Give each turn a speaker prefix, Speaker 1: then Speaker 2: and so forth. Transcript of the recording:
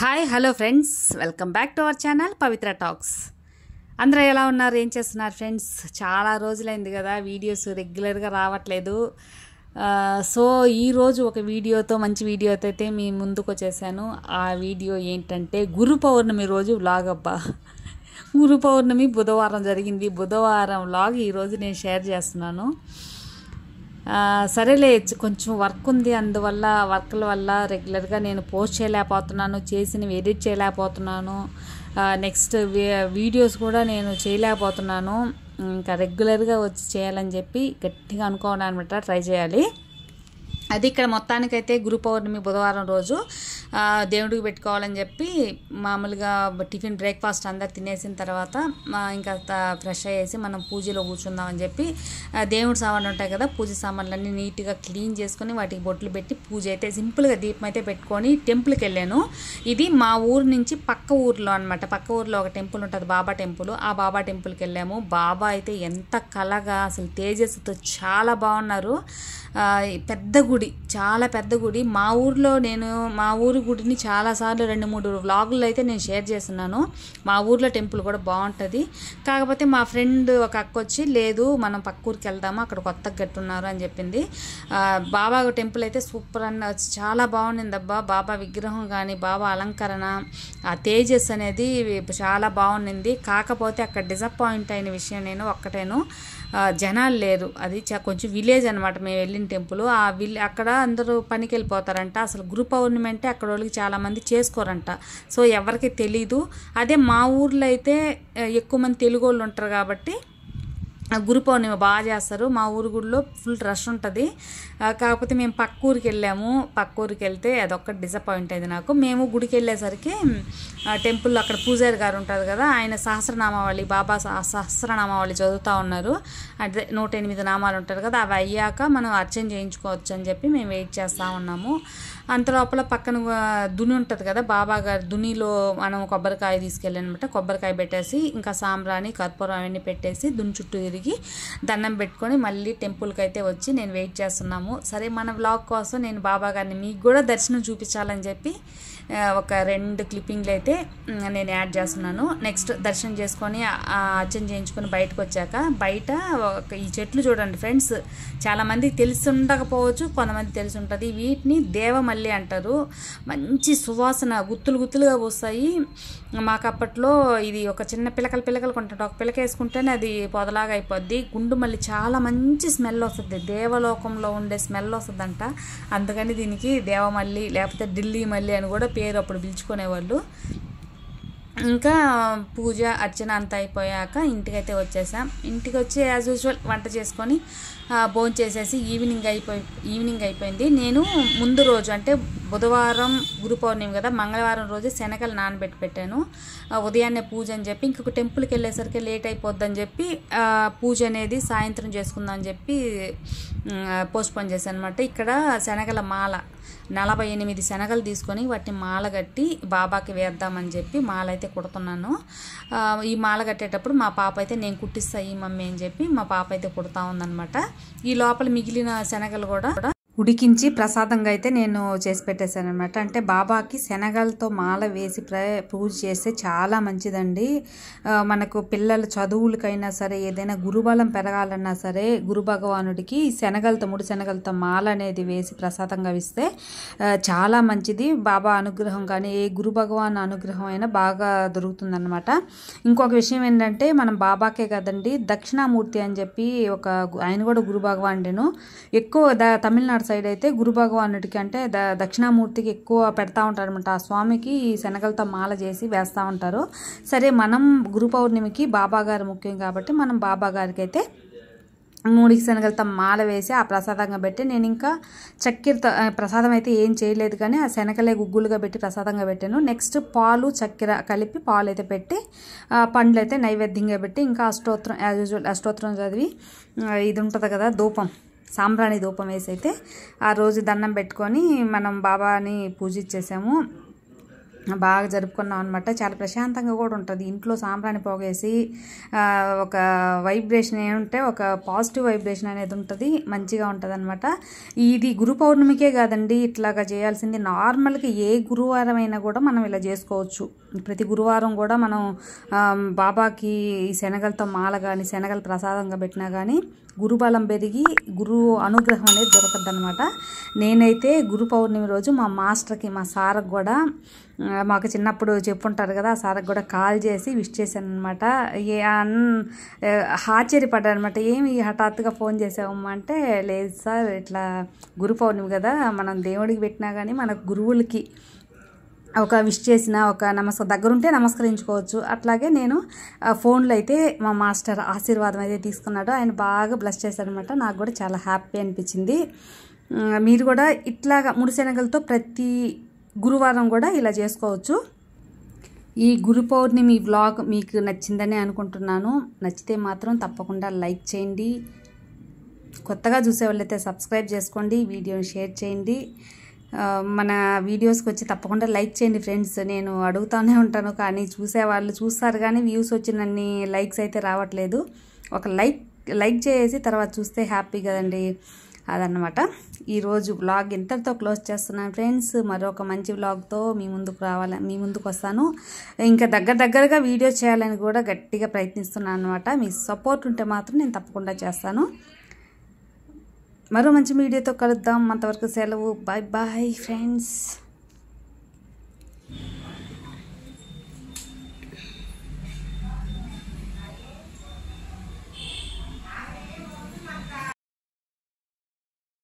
Speaker 1: hi hello friends welcome back to our channel Pavitra talks అందరూ ఎలా ఉన్నారు ఏం చేస్తున్నారు ఫ్రెండ్స్ చాలా రోజులైంది కదా వీడియోస్ రెగ్యులర్గా రావట్లేదు సో ఈరోజు ఒక వీడియోతో మంచి వీడియోతో అయితే మీ ముందుకు వచ్చేసాను ఆ వీడియో ఏంటంటే గురు పౌర్ణమి రోజు వ్లాగ్ అబ్బా గురు పౌర్ణమి బుధవారం జరిగింది బుధవారం వ్లాగ్ ఈరోజు నేను షేర్ చేస్తున్నాను సరేలే కొంచెం వర్క్ ఉంది అందువల్ల వర్క్ల వల్ల రెగ్యులర్గా నేను పోస్ట్ చేయలేకపోతున్నాను చేసినవి ఎడిట్ చేయలేకపోతున్నాను నెక్స్ట్ వీడియోస్ కూడా నేను చేయలేకపోతున్నాను ఇంకా రెగ్యులర్గా వచ్చి చేయాలని చెప్పి గట్టిగా అనుకోవాలన్నమాట అనమాట ట్రై చేయాలి అది ఇక్కడ మొత్తానికైతే గురు పౌర్ణమి బుధవారం రోజు దేవుడికి పెట్టుకోవాలని చెప్పి మామూలుగా టిఫిన్ బ్రేక్ఫాస్ట్ అందరు తినేసిన తర్వాత ఇంకా ఫ్రెష్ అయ్యేసి మనం పూజలో కూర్చుందామని చెప్పి దేవుడి సామాన్లు ఉంటాయి కదా పూజ సామాన్లన్నీ నీట్గా క్లీన్ చేసుకొని వాటికి బొట్లు పెట్టి పూజ అయితే సింపుల్గా దీపం అయితే పెట్టుకొని టెంపుల్కి వెళ్ళాను ఇది మా ఊరు నుంచి పక్క ఊర్లో అనమాట పక్క ఊర్లో ఒక టెంపుల్ ఉంటుంది బాబా టెంపుల్ ఆ బాబా టెంపుల్కి వెళ్ళాము బాబా అయితే ఎంత కలగా అసలు తేజస్సుతో చాలా బాగున్నారు పెద్ద గుడి గుడి చాలా పెద్ద గుడి మా ఊర్లో నేను మా ఊరి గుడిని చాలాసార్లు రెండు మూడు వ్లాగులు అయితే నేను షేర్ చేస్తున్నాను మా ఊర్లో టెంపుల్ కూడా బాగుంటుంది కాకపోతే మా ఫ్రెండ్ ఒక అక్క వచ్చి లేదు మనం పక్క ఊరికి వెళ్దాము అక్కడ కొత్త గట్టున్నారు అని చెప్పింది బాబా టెంపుల్ అయితే సూపర్ అన్న చాలా బాగుండింది అబ్బా బాబా విగ్రహం కానీ బాబా అలంకరణ ఆ తేజస్ అనేది చాలా బాగుండింది కాకపోతే అక్కడ డిసప్పాయింట్ అయిన విషయం నేను ఒక్కటేను జనాలు లేరు అది కొంచెం విలేజ్ అనమాట మేము వెళ్ళిన టెంపుల్ ఆ విల్ అక్కడ అందరూ పనికి వెళ్ళిపోతారంట అసలు గురు పౌర్ణమి అంటే అక్కడ వాళ్ళకి చాలామంది చేసుకోరంట సో ఎవరికి తెలీదు అదే మా ఊర్లో అయితే ఎక్కువ మంది తెలుగు వాళ్ళు ఉంటారు కాబట్టి గురు పౌర్ణిమ బాగా చేస్తారు మా ఊరు గుడిలో ఫుల్ రష్ ఉంటుంది కాకపోతే మేము పక్క ఊరికి వెళ్ళాము పక్క ఊరికి వెళ్తే అదొక్కటి డిసప్పాయింట్ అయింది నాకు మేము గుడికి వెళ్ళేసరికి టెంపుల్లో అక్కడ పూజారి గారు ఉంటుంది కదా ఆయన సహస్రనామావళి బాబా సహస్రనామావళి చదువుతూ ఉన్నారు అంటే నూట ఎనిమిది నామాలు ఉంటారు కదా అవి అయ్యాక మనం అర్చన చేయించుకోవచ్చు అని చెప్పి మేము వెయిట్ చేస్తూ ఉన్నాము అంత లోపల పక్కన దుని ఉంటుంది కదా బాబా గారు దునిలో మనం కొబ్బరికాయ తీసుకెళ్ళానమాట కొబ్బరికాయ పెట్టేసి ఇంకా సాంబ్రాణి కర్పూరం అవన్నీ పెట్టేసి దుని చుట్టూ తిరిగి తిరిగి దండం పెట్టుకొని మళ్ళీ టెంపుల్కి అయితే వచ్చి నేను వెయిట్ చేస్తున్నాము సరే మన బ్లాగ్ కోసం నేను బాబా గారిని మీకు కూడా దర్శనం చూపించాలని చెప్పి ఒక రెండు క్లిప్పింగ్లు అయితే నేను యాడ్ చేస్తున్నాను నెక్స్ట్ దర్శనం చేసుకొని అర్చన చేయించుకొని బయటకు వచ్చాక బయట ఒక ఈ చెట్లు చూడండి ఫ్రెండ్స్ చాలామంది తెలిసి ఉండకపోవచ్చు కొంతమంది తెలిసి ఉంటుంది వీటిని దేవమల్లి అంటారు మంచి సువాసన గుత్తులు గుత్తులుగా పోస్తాయి మాకు అప్పట్లో ఇది ఒక చిన్న పిలకలు పిలకలు కొంటాడు ఒక పిలక వేసుకుంటేనే అది పొదలాగా అయిపోద్ది గుండు మళ్ళీ చాలా మంచి స్మెల్ వస్తుంది దేవలోకంలో ఉండే స్మెల్ వస్తుందంట అందుకని దీనికి దేవమల్లి లేకపోతే ఢిల్లీ మల్లి అని కూడా పేరు అప్పుడు పిలుచుకునేవాళ్ళు ఇంకా పూజ అర్చన అంతా అయిపోయాక ఇంటికైతే వచ్చేసాం ఇంటికి వచ్చి యాజ్ యూజువల్ వంట చేసుకొని భోజనం చేసేసి ఈవినింగ్ అయిపోయి ఈవినింగ్ అయిపోయింది నేను ముందు రోజు అంటే బుధవారం గురు పౌర్ణమి కదా మంగళవారం రోజు శనగలు నానబెట్టి పెట్టాను ఉదయాన్నే పూజ అని చెప్పి ఇంకొక టెంపుల్కి వెళ్ళేసరికి లేట్ అయిపోద్దని చెప్పి పూజ అనేది సాయంత్రం చేసుకుందాం అని చెప్పి పోస్ట్పోన్ చేశాను అనమాట ఇక్కడ శనగల మాల నలభై ఎనిమిది శనగలు తీసుకొని వాటిని మాల కట్టి బాబాకి వేద్దామని చెప్పి మాల అయితే కుడుతున్నాను ఈ మాల కట్టేటప్పుడు మా పాప అయితే నేను కుట్టిస్తా ఈ మమ్మీ అని చెప్పి మా పాప అయితే కుడతా ఉందనమాట ఈ లోపల మిగిలిన శనగలు కూడా ఉడికించి ప్రసాదంగా అయితే నేను చేసి పెట్టేశాను అనమాట అంటే బాబాకి శనగలతో మాల వేసి ప్ర పూజ చేస్తే చాలా మంచిదండి మనకు పిల్లల చదువులకైనా సరే ఏదైనా గురుబలం పెరగాలన్నా సరే గురు భగవానుడికి శనగలతో ముడి శనగలతో మాల అనేది వేసి ప్రసాదంగా ఇస్తే చాలా మంచిది బాబా అనుగ్రహం కానీ ఏ గురు భగవాన్ అనుగ్రహం అయినా బాగా దొరుకుతుందన్నమాట ఇంకొక విషయం ఏంటంటే మనం బాబాకే కదండి దక్షిణామూర్తి అని చెప్పి ఒక ఆయన కూడా గురు భగవానుడేను ఎక్కువ తమిళనాడు సైడ్ అయితే గురు భగవానుడికి అంటే ద దక్షిణామూర్తికి ఎక్కువ పెడతా ఉంటారు అనమాట ఆ స్వామికి ఈ శనగలతో మాల చేసి వేస్తూ ఉంటారు సరే మనం గురు పౌర్ణమికి బాబాగారు ముఖ్యం కాబట్టి మనం బాబాగారికి అయితే మూడికి శనగలతో మాల వేసి ఆ ప్రసాదంగా పెట్టి నేను ఇంకా చక్కెరతో ప్రసాదం అయితే ఏం చేయలేదు కానీ ఆ శనగలే గుగ్గులుగా పెట్టి ప్రసాదంగా పెట్టాను నెక్స్ట్ పాలు చక్కెర కలిపి పాలు అయితే పెట్టి పండ్లు అయితే నైవేద్యంగా పెట్టి ఇంకా అష్టోత్తరం యాజ్ యూజువల్ అష్టోత్తరం చదివి ఇది ఉంటుంది కదా ధూపం సాంబ్రాణి ధూపం వేసి అయితే ఆ రోజు దండం పెట్టుకొని మనం బాబాని పూజించేసాము బాగా జరుపుకున్నాం అనమాట చాలా ప్రశాంతంగా కూడా ఉంటుంది ఇంట్లో సాంబ్రాన్ని పోగేసి ఒక వైబ్రేషన్ ఏముంటే ఒక పాజిటివ్ వైబ్రేషన్ అనేది ఉంటుంది మంచిగా ఉంటుంది అనమాట ఇది గురు పౌర్ణమికే కాదండి ఇట్లాగా చేయాల్సింది నార్మల్గా ఏ గురువారం అయినా కూడా మనం ఇలా చేసుకోవచ్చు ప్రతి గురువారం కూడా మనం బాబాకి శనగలతో మాల కానీ శనగలు ప్రసాదంగా పెట్టినా కానీ గురుబలం పెరిగి గురువు అనుగ్రహం అనేది దొరకద్దనమాట నేనైతే గురు పౌర్ణమి రోజు మా మాస్టర్కి మా సార్కి కూడా మాకు చిన్నప్పుడు చెప్పుంటారు కదా సార్కి కూడా కాల్ చేసి విష్ చేశాను అనమాట ఏ అన్ ఆశ్చర్యపడ్డాను అనమాట ఏమి హఠాత్తుగా ఫోన్ చేసావమ్మా అంటే లేదు సార్ ఇట్లా గురు పౌర్ణమి కదా మనం దేవుడికి పెట్టినా కానీ మన గురువులకి ఒక విష్ చేసిన ఒక నమస్క దగ్గరుంటే నమస్కరించుకోవచ్చు అట్లాగే నేను ఫోన్లో అయితే మా మాస్టర్ ఆశీర్వాదం అయితే తీసుకున్నాడు ఆయన బాగా బ్లెస్ అనమాట నాకు కూడా చాలా హ్యాపీ అనిపించింది మీరు కూడా ఇట్లాగా ముడిశనగలతో ప్రతి గురువారం కూడా ఇలా చేసుకోవచ్చు ఈ గురు పౌర్ణమి వ్లాగ్ మీకు నచ్చిందని అనుకుంటున్నాను నచ్చితే మాత్రం తప్పకుండా లైక్ చేయండి కొత్తగా చూసే వాళ్ళైతే సబ్స్క్రైబ్ చేసుకోండి వీడియోని షేర్ చేయండి మన వీడియోస్కి వచ్చి తప్పకుండా లైక్ చేయండి ఫ్రెండ్స్ నేను అడుగుతూనే ఉంటాను కానీ చూసేవాళ్ళు చూస్తారు కానీ వ్యూస్ వచ్చినన్ని లైక్స్ అయితే రావట్లేదు ఒక లైక్ లైక్ చేసి తర్వాత చూస్తే హ్యాపీ కదండి అదనమాట ఈరోజు వ్లాగ్ ఇంతటితో క్లోజ్ చేస్తున్నాను ఫ్రెండ్స్ మరొక మంచి వ్లాగ్తో మీ ముందుకు రావాలి మీ ముందుకు వస్తాను ఇంకా దగ్గర దగ్గరగా వీడియో చేయాలని కూడా గట్టిగా ప్రయత్నిస్తున్నాను అనమాట మీ సపోర్ట్ ఉంటే మాత్రం నేను తప్పకుండా చేస్తాను మరో మంచి మీడియాతో కలుద్దాం అంతవరకు సెలవు బాయ్ బాయ్ ఫ్రెండ్స్